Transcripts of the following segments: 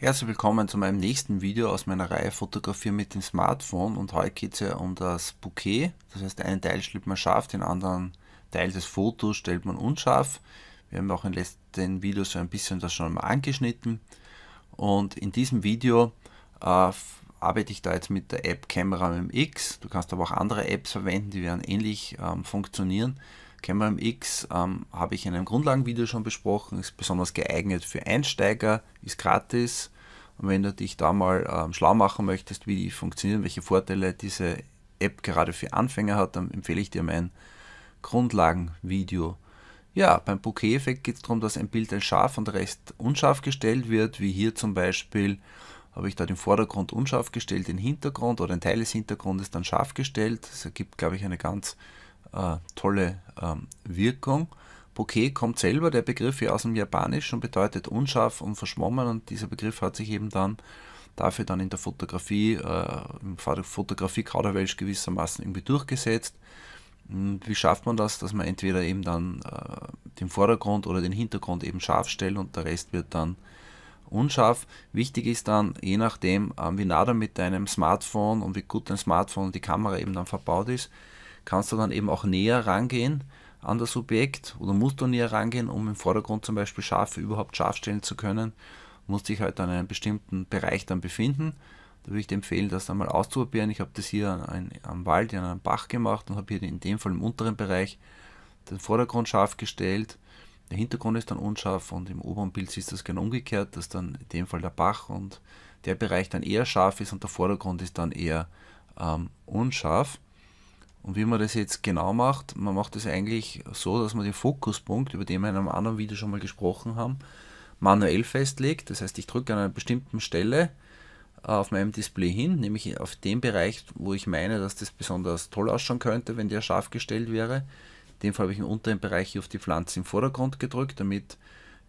Herzlich willkommen zu meinem nächsten Video aus meiner Reihe Fotografie mit dem Smartphone und heute geht es ja um das Bouquet. Das heißt, einen Teil stellt man scharf, den anderen Teil des Fotos stellt man unscharf. Wir haben auch in den letzten Videos so ein bisschen das schon mal angeschnitten. Und in diesem Video äh, arbeite ich da jetzt mit der App Camera MX. Du kannst aber auch andere Apps verwenden, die werden ähnlich ähm, funktionieren. Camera MX ähm, habe ich in einem Grundlagenvideo schon besprochen, ist besonders geeignet für Einsteiger, ist gratis. Und wenn du dich da mal ähm, schlau machen möchtest, wie die funktionieren, welche Vorteile diese App gerade für Anfänger hat, dann empfehle ich dir mein Grundlagenvideo. Ja, beim Bouquet-Effekt geht es darum, dass ein Bild ein scharf und der Rest unscharf gestellt wird, wie hier zum Beispiel habe ich da den Vordergrund unscharf gestellt, den Hintergrund oder ein Teil des Hintergrundes dann scharf gestellt. Das ergibt, glaube ich, eine ganz äh, tolle ähm, Wirkung. Bokeh kommt selber der Begriff ja aus dem Japanisch und bedeutet unscharf und verschwommen und dieser Begriff hat sich eben dann dafür dann in der Fotografie, äh, im Fotografie Kauderwelsch gewissermaßen irgendwie durchgesetzt. Und hm, wie schafft man das, dass man entweder eben dann äh, den Vordergrund oder den Hintergrund eben scharf stellt und der Rest wird dann unscharf. Wichtig ist dann, je nachdem, äh, wie nah du mit deinem Smartphone und wie gut dein Smartphone und die Kamera eben dann verbaut ist, kannst du dann eben auch näher rangehen an das Objekt oder musst du näher rangehen, um im Vordergrund zum Beispiel Schafe überhaupt scharf stellen zu können, musst dich halt an einem bestimmten Bereich dann befinden. Da würde ich dir empfehlen, das einmal auszuprobieren. Ich habe das hier an, an, am Wald, an einem Bach gemacht und habe hier in dem Fall im unteren Bereich den Vordergrund scharf gestellt. Der Hintergrund ist dann unscharf und im oberen Bild siehst du es genau umgekehrt, dass dann in dem Fall der Bach und der Bereich dann eher scharf ist und der Vordergrund ist dann eher ähm, unscharf. Und wie man das jetzt genau macht, man macht das eigentlich so, dass man den Fokuspunkt, über den wir in einem anderen Video schon mal gesprochen haben, manuell festlegt. Das heißt, ich drücke an einer bestimmten Stelle äh, auf meinem Display hin, nämlich auf den Bereich, wo ich meine, dass das besonders toll ausschauen könnte, wenn der scharf gestellt wäre. In dem Fall habe ich im unteren Bereich auf die Pflanze im Vordergrund gedrückt, damit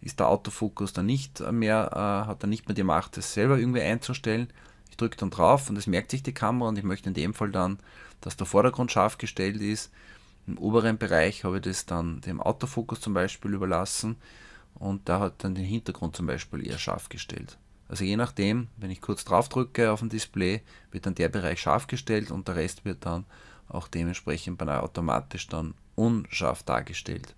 ist der Autofokus dann nicht mehr, äh, hat dann nicht mehr die Macht, das selber irgendwie einzustellen. Ich drücke dann drauf und es merkt sich die Kamera und ich möchte in dem Fall dann, dass der Vordergrund scharf gestellt ist. Im oberen Bereich habe ich das dann dem Autofokus zum Beispiel überlassen und da hat dann den Hintergrund zum Beispiel eher scharf gestellt. Also je nachdem, wenn ich kurz drauf drücke auf dem Display, wird dann der Bereich scharf gestellt und der Rest wird dann auch dementsprechend beinahe automatisch dann unscharf dargestellt.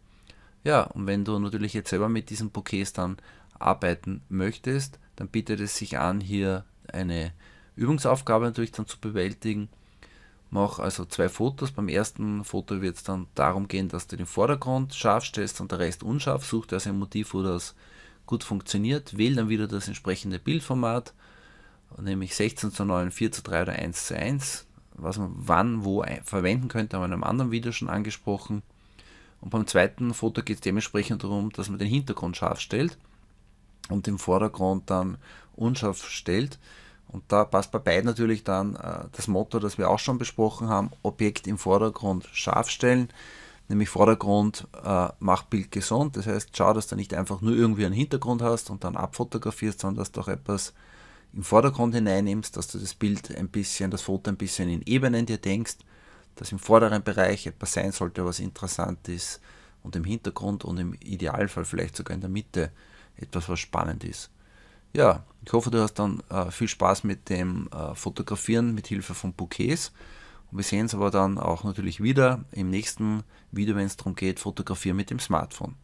Ja, und wenn du natürlich jetzt selber mit diesen Bouquets dann arbeiten möchtest, dann bietet es sich an, hier eine Übungsaufgabe natürlich dann zu bewältigen. Mach also zwei Fotos. Beim ersten Foto wird es dann darum gehen, dass du den Vordergrund scharf stellst und der Rest unscharf. Such dir also ein Motiv, wo das gut funktioniert. Wähl dann wieder das entsprechende Bildformat, nämlich 16 zu 9, 4 zu 3 oder 1 zu 1. Was man wann wo verwenden könnte, haben wir in einem anderen Video schon angesprochen. Und beim zweiten Foto geht es dementsprechend darum, dass man den Hintergrund scharf stellt und im Vordergrund dann unscharf stellt. Und da passt bei beiden natürlich dann äh, das Motto, das wir auch schon besprochen haben, Objekt im Vordergrund scharf stellen, nämlich Vordergrund äh, macht Bild gesund. Das heißt, schau, dass du nicht einfach nur irgendwie einen Hintergrund hast und dann abfotografierst, sondern dass du auch etwas im Vordergrund hineinnimmst, dass du das Bild ein bisschen, das Foto ein bisschen in Ebenen dir denkst, dass im vorderen Bereich etwas sein sollte, was interessant ist und im Hintergrund und im Idealfall vielleicht sogar in der Mitte etwas, was spannend ist. Ja, ich hoffe, du hast dann äh, viel Spaß mit dem äh, Fotografieren mit Hilfe von Bouquets. Und wir sehen uns aber dann auch natürlich wieder im nächsten Video, wenn es darum geht, fotografieren mit dem Smartphone.